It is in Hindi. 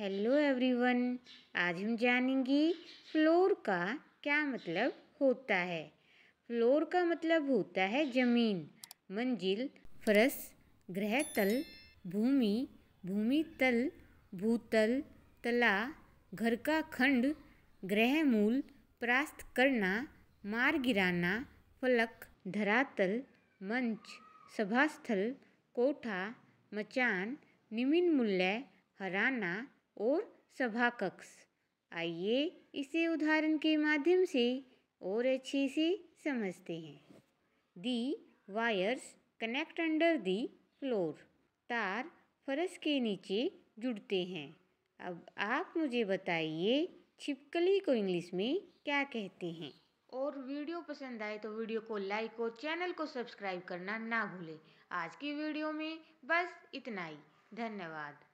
हेलो एवरीवन आज हम जानेंगे फ्लोर का क्या मतलब होता है फ्लोर का मतलब होता है जमीन मंजिल फरस ग्रह तल भूमि भूमि तल भूतल तला घर का खंड ग्रह मूल परास्त करना मार गिराना फलक धरातल मंच सभास्थल कोठा मचान निमिन मूल्य हराना और सभा कक्ष आइए इसे उदाहरण के माध्यम से और अच्छे से समझते हैं the wires connect under the floor तार फरस के नीचे जुड़ते हैं अब आप मुझे बताइए छिपकली को इंग्लिश में क्या कहते हैं और वीडियो पसंद आए तो वीडियो को लाइक और चैनल को सब्सक्राइब करना ना भूलें आज की वीडियो में बस इतना ही धन्यवाद